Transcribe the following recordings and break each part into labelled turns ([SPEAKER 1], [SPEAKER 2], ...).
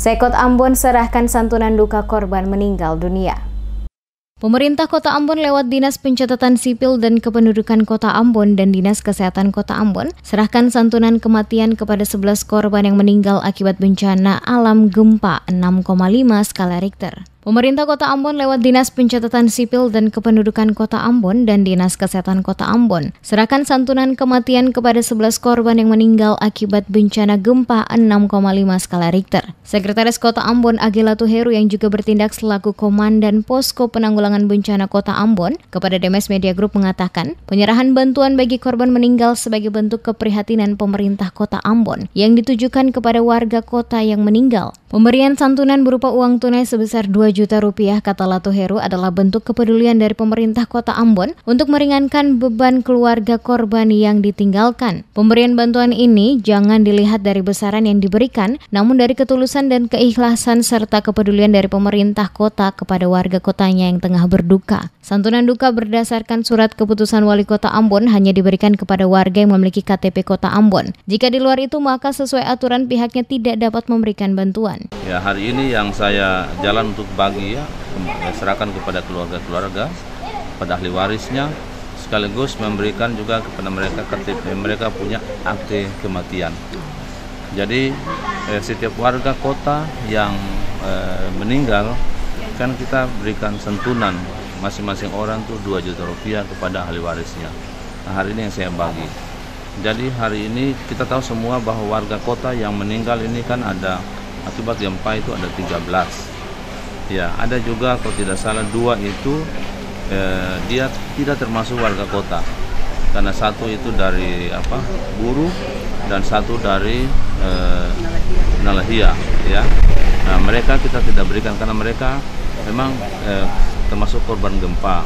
[SPEAKER 1] Sekot Ambon serahkan santunan duka korban meninggal dunia. Pemerintah Kota Ambon lewat Dinas Pencatatan Sipil dan Kependudukan Kota Ambon dan Dinas Kesehatan Kota Ambon serahkan santunan kematian kepada 11 korban yang meninggal akibat bencana alam gempa 6,5 skala Richter. Pemerintah Kota Ambon lewat Dinas Pencatatan Sipil dan Kependudukan Kota Ambon dan Dinas Kesehatan Kota Ambon serahkan santunan kematian kepada 11 korban yang meninggal akibat bencana gempa 6,5 skala Richter. Sekretaris Kota Ambon Agila Tuheru yang juga bertindak selaku Komandan Posko Penanggulangan Bencana Kota Ambon kepada Demes Media Group mengatakan penyerahan bantuan bagi korban meninggal sebagai bentuk keprihatinan pemerintah Kota Ambon yang ditujukan kepada warga kota yang meninggal. Pemberian santunan berupa uang tunai sebesar 2 juta rupiah kata Heru adalah bentuk kepedulian dari pemerintah kota Ambon untuk meringankan beban keluarga korban yang ditinggalkan. Pemberian bantuan ini jangan dilihat dari besaran yang diberikan, namun dari ketulusan dan keikhlasan serta kepedulian dari pemerintah kota kepada warga kotanya yang tengah berduka. Santunan duka berdasarkan surat keputusan wali kota Ambon hanya diberikan kepada warga yang memiliki KTP kota Ambon. Jika di luar itu maka sesuai aturan pihaknya tidak dapat memberikan bantuan
[SPEAKER 2] ya hari ini yang saya jalan untuk bagi ya eh, serahkan kepada keluarga-keluarga pada ahli warisnya sekaligus memberikan juga kepada mereka ketip eh, mereka punya akte kematian jadi eh, setiap warga kota yang eh, meninggal kan kita berikan sentunan masing-masing orang tuh 2 juta rupiah kepada ahli warisnya nah, hari ini yang saya bagi jadi hari ini kita tahu semua bahwa warga kota yang meninggal ini kan ada akibat gempa itu ada 13 ya ada juga kalau tidak salah dua itu eh, dia tidak termasuk warga kota karena satu itu dari apa buruh dan satu dari eh, Nalahia ya nah, mereka kita tidak berikan karena mereka memang eh, termasuk korban gempa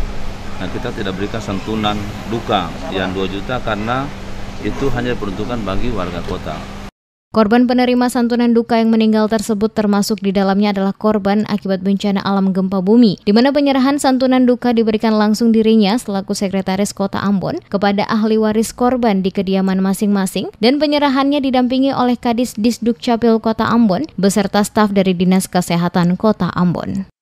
[SPEAKER 2] nah kita tidak berikan santunan duka yang 2 juta karena itu hanya peruntukan bagi warga kota
[SPEAKER 1] Korban penerima santunan duka yang meninggal tersebut termasuk di dalamnya adalah korban akibat bencana alam gempa bumi, di mana penyerahan santunan duka diberikan langsung dirinya selaku sekretaris kota Ambon kepada ahli waris korban di kediaman masing-masing dan penyerahannya didampingi oleh Kadis Disduk Capil Kota Ambon beserta staf dari Dinas Kesehatan Kota Ambon.